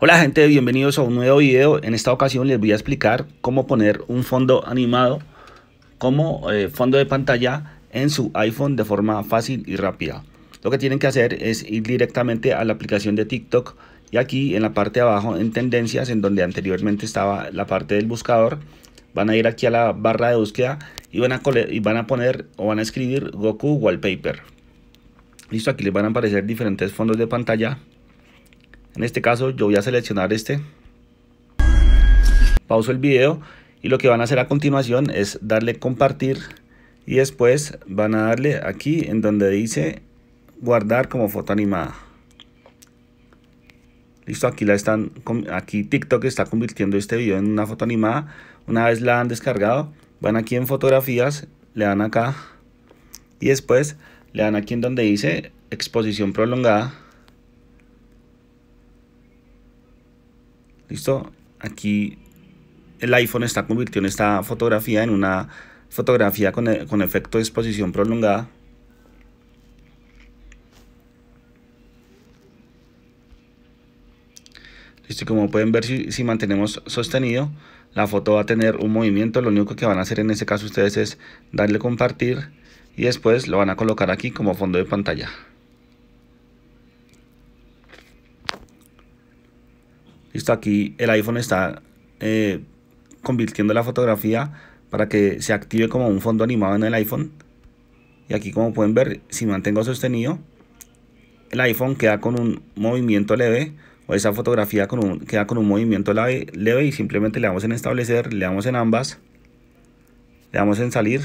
Hola gente, bienvenidos a un nuevo video. En esta ocasión les voy a explicar cómo poner un fondo animado como eh, fondo de pantalla en su iPhone de forma fácil y rápida. Lo que tienen que hacer es ir directamente a la aplicación de TikTok y aquí en la parte de abajo en tendencias en donde anteriormente estaba la parte del buscador van a ir aquí a la barra de búsqueda y van a, y van a poner o van a escribir Goku Wallpaper. Listo, aquí les van a aparecer diferentes fondos de pantalla en este caso yo voy a seleccionar este. Pauso el video y lo que van a hacer a continuación es darle compartir y después van a darle aquí en donde dice guardar como foto animada. Listo, aquí la están, aquí TikTok está convirtiendo este video en una foto animada. Una vez la han descargado, van aquí en fotografías, le dan acá y después le dan aquí en donde dice exposición prolongada ¿Listo? Aquí el iPhone está convirtiendo esta fotografía en una fotografía con, con efecto de exposición prolongada. Listo, como pueden ver, si, si, mantenemos sostenido, la foto va a tener un movimiento. Lo único que van a hacer en este caso ustedes es darle compartir y después lo van a colocar aquí como fondo de pantalla. aquí el iPhone está eh, convirtiendo la fotografía para que se active como un fondo animado en el iPhone. Y aquí como pueden ver, si mantengo sostenido, el iPhone queda con un movimiento leve o esa fotografía queda con un movimiento leve y simplemente le damos en establecer, le damos en ambas, le damos en salir.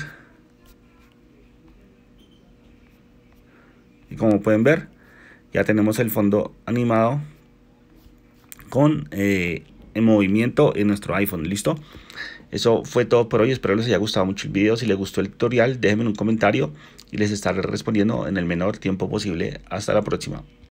Y como pueden ver, ya tenemos el fondo animado con eh, en movimiento en nuestro iPhone, ¿listo? Eso fue todo por hoy, espero les haya gustado mucho el video, si les gustó el tutorial déjenme un comentario y les estaré respondiendo en el menor tiempo posible. Hasta la próxima.